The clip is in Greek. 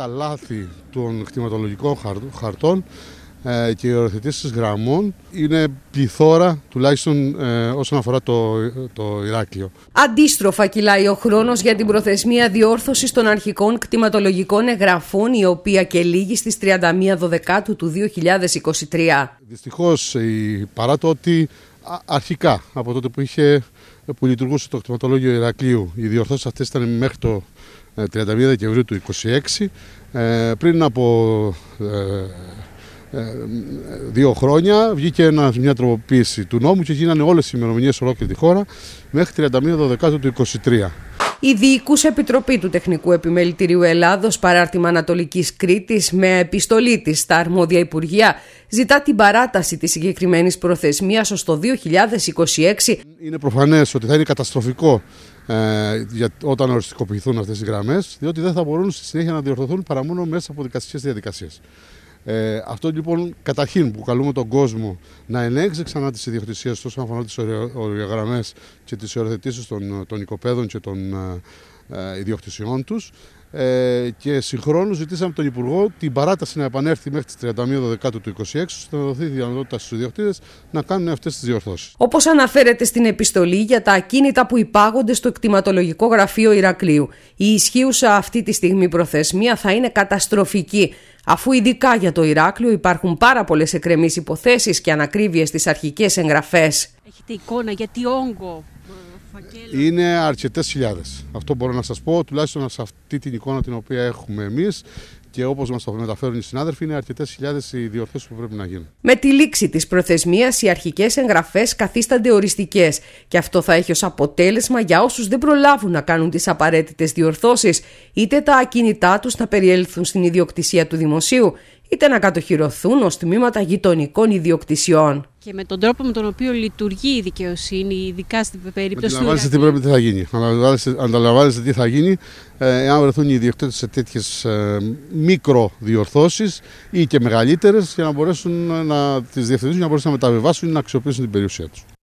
τα λάθη των κτηματολογικών χαρτών ε, και οι οροθετήσει γραμμών είναι πληθώρα τουλάχιστον ε, όσον αφορά το, το Ηράκλειο. Αντίστροφα κυλάει ο χρόνος για την προθεσμία διόρθωσης των αρχικών κτηματολογικών εγγραφών η οποία και λήγει στις 31 Δεκάτου του 2023. Δυστυχώ παρά το ότι αρχικά, από τότε που, είχε, που λειτουργούσε το κτηματολόγιο Ηρακλείου. Οι διορθώσεις αυτές ήταν μέχρι το 31 ε, Δεκεμβρίου του 2026. Ε, πριν από ε, δύο χρόνια βγήκε ένα, μια τροποποίηση του νόμου και γίνανε όλες οι ημερομηνίες ολόκληρη τη χώρα μέχρι 31 Δεκεμβρίου του 2023. Η Διοικούσα Επιτροπή του Τεχνικού Επιμελητηρίου Ελλάδος, παράρτημα Ανατολικής Κρήτης, με επιστολή της στα αρμόδια Υπουργεία, ζητά την παράταση της συγκεκριμένης προθεσμίας ως το 2026. Είναι προφανές ότι θα είναι καταστροφικό ε, για, όταν οριστικοποιηθούν αυτές οι γραμμές, διότι δεν θα μπορούν στη συνέχεια να διορθωθούν παρά μόνο μέσα από δικαστικές διαδικασίες. Ε, αυτό λοιπόν καταρχήν που καλούμε τον κόσμο να ελέγξει ξανά τις ιδιοκτησίες όσον αφορά τις οριογραμμές και τις οριοθετήσεις των, των οικοπαίδων και των ε, ε, ιδιοκτησιών τους ε, και συγχρόνως ζητήσαμε τον Υπουργό την παράταση να επανέλθει μέχρι τις 31 Δεκάτου του 2026 ώστε να δοθεί δυνατότητα στους ιδιοκτήτες να κάνουν αυτές τις διορθώσεις. Όπως αναφέρεται στην επιστολή για τα ακίνητα που υπάγονται στο εκτιματολογικό γραφείο Ηρακλείου, η ισχύουσα αυτή τη στιγμή προθεσμία θα είναι καταστροφική αφού ειδικά για το Ηράκλειο υπάρχουν πάρα πολλές εκκρεμείς υποθέσεις και ανακρίβειες στις αρχικές εγγραφές. Έχετε εικόνα γιατί όγκο είναι αρκετές χιλιάδες. Αυτό μπορώ να σας πω, τουλάχιστον σε αυτή την εικόνα την οποία έχουμε εμείς και όπως μας το μεταφέρουν οι συνάδελφοι, είναι αρκετές χιλιάδες οι διορθώσεις που πρέπει να γίνουν. Με τη λήξη της προθεσμίας, οι αρχικές εγγραφές καθίστανται οριστικές και αυτό θα έχει ως αποτέλεσμα για όσους δεν προλάβουν να κάνουν τις απαραίτητες διορθώσεις, είτε τα ακίνητά τους να περιέλθουν στην ιδιοκτησία του δημοσίου, είτε να κατοχυρωθούν ως τμήματα γειτονικών ιδιοκτησιών. Και με τον τρόπο με τον οποίο λειτουργεί η δικαιοσύνη, ειδικά στην περίπτωση του. Αντιλαμβάνεστε τι πρέπει να γίνει. Ανταλαμβάνεστε τι θα γίνει ε, εάν βρεθούν οι ιδιοκτήτες σε τέτοιες μικροδιορθώσεις ή και μεγαλύτερες για να μπορέσουν να τις διευθυνθούν, να μπορέσουν να μεταβιβάσουν ή να αξιοποιήσουν την περιουσία τους.